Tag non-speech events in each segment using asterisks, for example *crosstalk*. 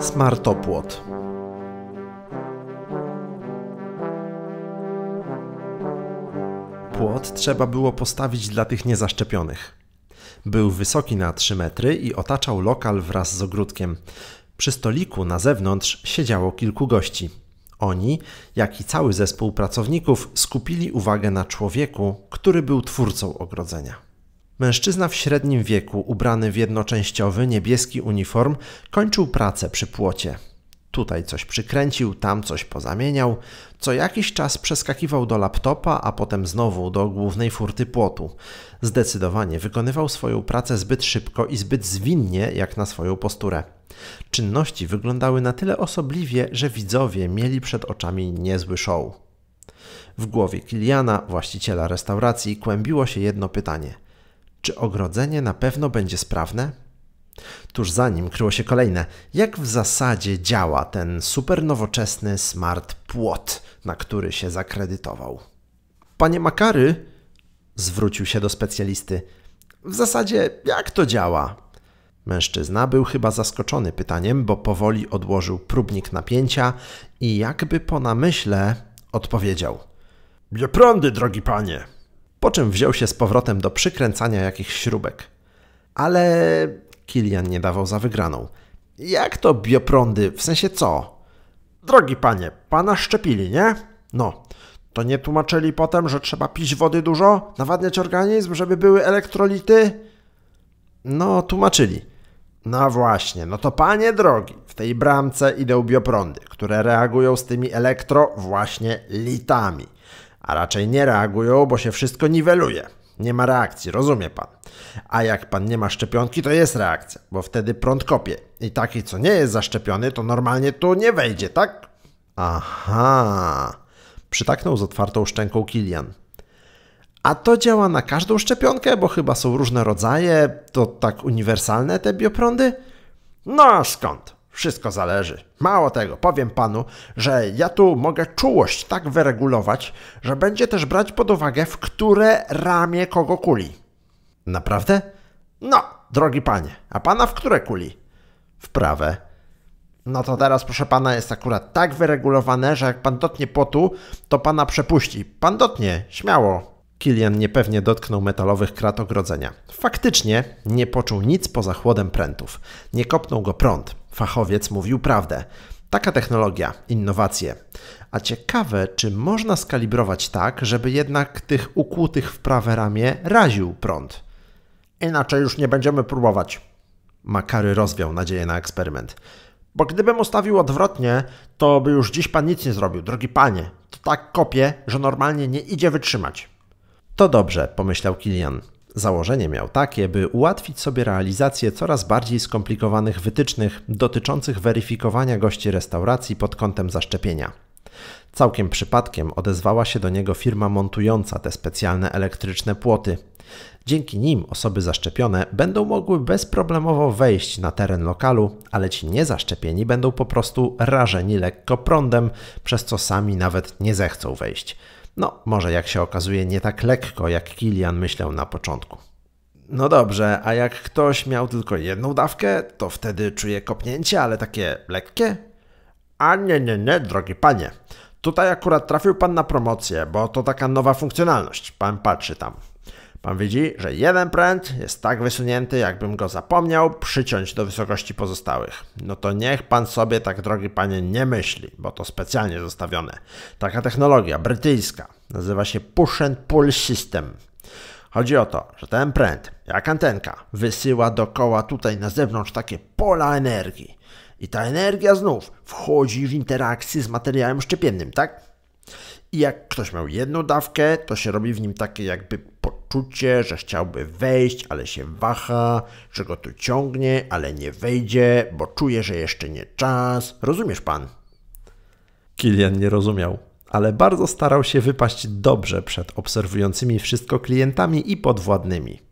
Smartopłot. Płot trzeba było postawić dla tych niezaszczepionych. Był wysoki na 3 metry i otaczał lokal wraz z ogródkiem. Przy stoliku na zewnątrz siedziało kilku gości. Oni, jak i cały zespół pracowników, skupili uwagę na człowieku, który był twórcą ogrodzenia. Mężczyzna w średnim wieku, ubrany w jednoczęściowy, niebieski uniform, kończył pracę przy płocie. Tutaj coś przykręcił, tam coś pozamieniał. Co jakiś czas przeskakiwał do laptopa, a potem znowu do głównej furty płotu. Zdecydowanie wykonywał swoją pracę zbyt szybko i zbyt zwinnie jak na swoją posturę. Czynności wyglądały na tyle osobliwie, że widzowie mieli przed oczami niezły show. W głowie Kiliana, właściciela restauracji, kłębiło się jedno pytanie – czy ogrodzenie na pewno będzie sprawne? Tuż za nim kryło się kolejne. Jak w zasadzie działa ten supernowoczesny smart płot, na który się zakredytował? Panie Makary, zwrócił się do specjalisty. W zasadzie jak to działa? Mężczyzna był chyba zaskoczony pytaniem, bo powoli odłożył próbnik napięcia i jakby po namyśle odpowiedział: prądy, drogi panie! po czym wziął się z powrotem do przykręcania jakichś śrubek. Ale Kilian nie dawał za wygraną. Jak to bioprądy, w sensie co? Drogi panie, pana szczepili, nie? No, to nie tłumaczyli potem, że trzeba pić wody dużo, nawadniać organizm, żeby były elektrolity? No, tłumaczyli. No właśnie, no to panie drogi, w tej bramce idą bioprądy, które reagują z tymi elektro właśnie litami a raczej nie reagują, bo się wszystko niweluje. Nie ma reakcji, rozumie pan. A jak pan nie ma szczepionki, to jest reakcja, bo wtedy prąd kopie. I taki, co nie jest zaszczepiony, to normalnie tu nie wejdzie, tak? Aha. Przytaknął z otwartą szczęką Kilian. A to działa na każdą szczepionkę, bo chyba są różne rodzaje, to tak uniwersalne te bioprądy? No a skąd? Wszystko zależy. Mało tego, powiem panu, że ja tu mogę czułość tak wyregulować, że będzie też brać pod uwagę, w które ramię kogo kuli. Naprawdę? No, drogi panie, a pana w które kuli? W prawe. No to teraz, proszę pana, jest akurat tak wyregulowane, że jak pan dotnie potu, to pana przepuści. Pan dotnie, śmiało. Kilian niepewnie dotknął metalowych krat ogrodzenia. Faktycznie nie poczuł nic poza chłodem prętów. Nie kopnął go prąd. Fachowiec mówił prawdę. Taka technologia, innowacje. A ciekawe, czy można skalibrować tak, żeby jednak tych ukłutych w prawe ramię raził prąd. Inaczej już nie będziemy próbować. Makary rozwiał nadzieję na eksperyment. Bo gdybym ustawił odwrotnie, to by już dziś pan nic nie zrobił, drogi panie. To tak kopie, że normalnie nie idzie wytrzymać. To dobrze, pomyślał Kilian. Założenie miał takie, by ułatwić sobie realizację coraz bardziej skomplikowanych wytycznych dotyczących weryfikowania gości restauracji pod kątem zaszczepienia. Całkiem przypadkiem odezwała się do niego firma montująca te specjalne elektryczne płoty. Dzięki nim osoby zaszczepione będą mogły bezproblemowo wejść na teren lokalu, ale ci niezaszczepieni będą po prostu rażeni lekko prądem, przez co sami nawet nie zechcą wejść. No, może jak się okazuje, nie tak lekko, jak Kilian myślał na początku. No dobrze, a jak ktoś miał tylko jedną dawkę, to wtedy czuje kopnięcie, ale takie lekkie? A nie, nie, nie, drogi panie. Tutaj akurat trafił pan na promocję, bo to taka nowa funkcjonalność. Pan patrzy tam. Pan widzi, że jeden pręt jest tak wysunięty, jakbym go zapomniał przyciąć do wysokości pozostałych. No to niech pan sobie tak, drogi panie, nie myśli, bo to specjalnie zostawione. Taka technologia brytyjska nazywa się push and pull system. Chodzi o to, że ten pręt, jak antenka, wysyła dookoła tutaj na zewnątrz takie pola energii. I ta energia znów wchodzi w interakcję z materiałem szczepiennym, tak? I jak ktoś miał jedną dawkę, to się robi w nim takie jakby poczucie, że chciałby wejść, ale się waha, że go tu ciągnie, ale nie wejdzie, bo czuje, że jeszcze nie czas. Rozumiesz pan? Kilian nie rozumiał, ale bardzo starał się wypaść dobrze przed obserwującymi wszystko klientami i podwładnymi.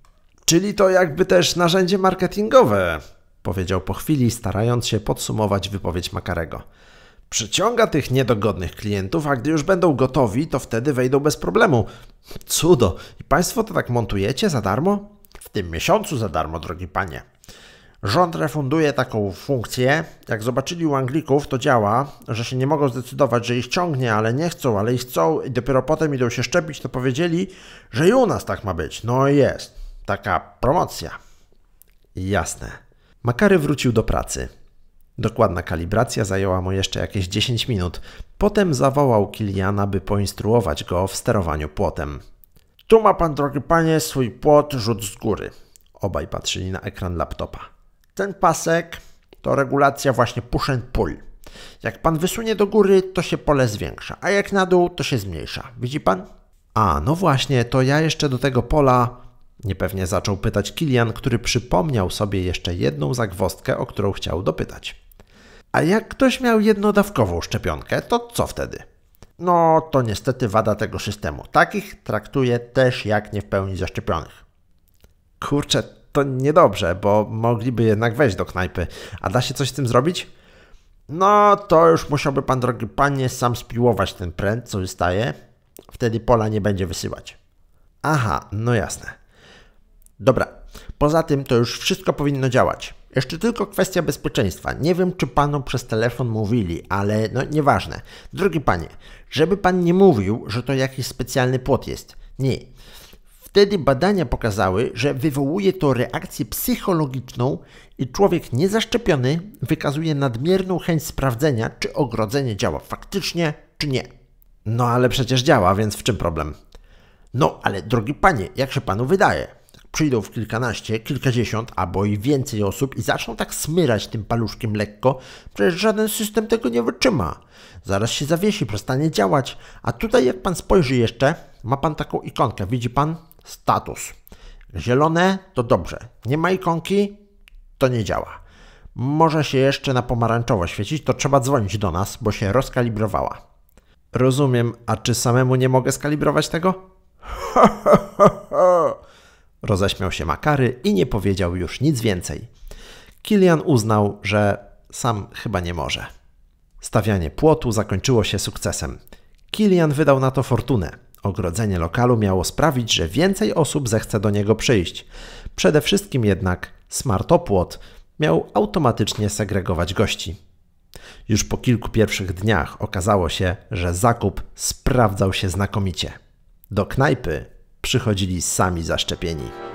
Czyli to jakby też narzędzie marketingowe, powiedział po chwili, starając się podsumować wypowiedź Makarego. Przyciąga tych niedogodnych klientów, a gdy już będą gotowi, to wtedy wejdą bez problemu. Cudo! I Państwo to tak montujecie za darmo? W tym miesiącu za darmo, drogi panie. Rząd refunduje taką funkcję. Jak zobaczyli u Anglików, to działa, że się nie mogą zdecydować, że ich ciągnie, ale nie chcą, ale ich chcą i dopiero potem idą się szczepić, to powiedzieli, że i u nas tak ma być. No i jest. Taka promocja. Jasne. Makary wrócił do pracy. Dokładna kalibracja zajęła mu jeszcze jakieś 10 minut. Potem zawołał Kiliana, by poinstruować go w sterowaniu płotem. Tu ma pan, drogi panie, swój płot rzut z góry. Obaj patrzyli na ekran laptopa. Ten pasek to regulacja właśnie push and pull. Jak pan wysunie do góry, to się pole zwiększa, a jak na dół, to się zmniejsza. Widzi pan? A, no właśnie, to ja jeszcze do tego pola... Niepewnie zaczął pytać Kilian, który przypomniał sobie jeszcze jedną zagwostkę, o którą chciał dopytać. A jak ktoś miał jednodawkową szczepionkę, to co wtedy? No to niestety wada tego systemu. Takich traktuje też jak nie w pełni zaszczepionych. Kurczę, to niedobrze, bo mogliby jednak wejść do knajpy. A da się coś z tym zrobić? No to już musiałby pan, drogi panie, sam spiłować ten pręt, co wystaje. Wtedy pola nie będzie wysyłać. Aha, no jasne. Dobra, poza tym to już wszystko powinno działać. Jeszcze tylko kwestia bezpieczeństwa. Nie wiem, czy panu przez telefon mówili, ale no nieważne. Drogi panie, żeby pan nie mówił, że to jakiś specjalny płot jest. Nie. Wtedy badania pokazały, że wywołuje to reakcję psychologiczną i człowiek niezaszczepiony wykazuje nadmierną chęć sprawdzenia, czy ogrodzenie działa faktycznie, czy nie. No ale przecież działa, więc w czym problem? No ale drogi panie, jak się panu wydaje? przyjdą w kilkanaście, kilkadziesiąt albo i więcej osób i zaczną tak smyrać tym paluszkiem lekko, przecież żaden system tego nie wytrzyma. Zaraz się zawiesi, przestanie działać. A tutaj jak pan spojrzy jeszcze, ma pan taką ikonkę, widzi pan? Status. Zielone to dobrze, nie ma ikonki, to nie działa. Może się jeszcze na pomarańczowo świecić, to trzeba dzwonić do nas, bo się rozkalibrowała. Rozumiem, a czy samemu nie mogę skalibrować tego? Ho, *laughs* Roześmiał się Makary i nie powiedział już nic więcej. Kilian uznał, że sam chyba nie może. Stawianie płotu zakończyło się sukcesem. Kilian wydał na to fortunę. Ogrodzenie lokalu miało sprawić, że więcej osób zechce do niego przyjść. Przede wszystkim jednak smartopłot miał automatycznie segregować gości. Już po kilku pierwszych dniach okazało się, że zakup sprawdzał się znakomicie. Do knajpy przychodzili sami zaszczepieni.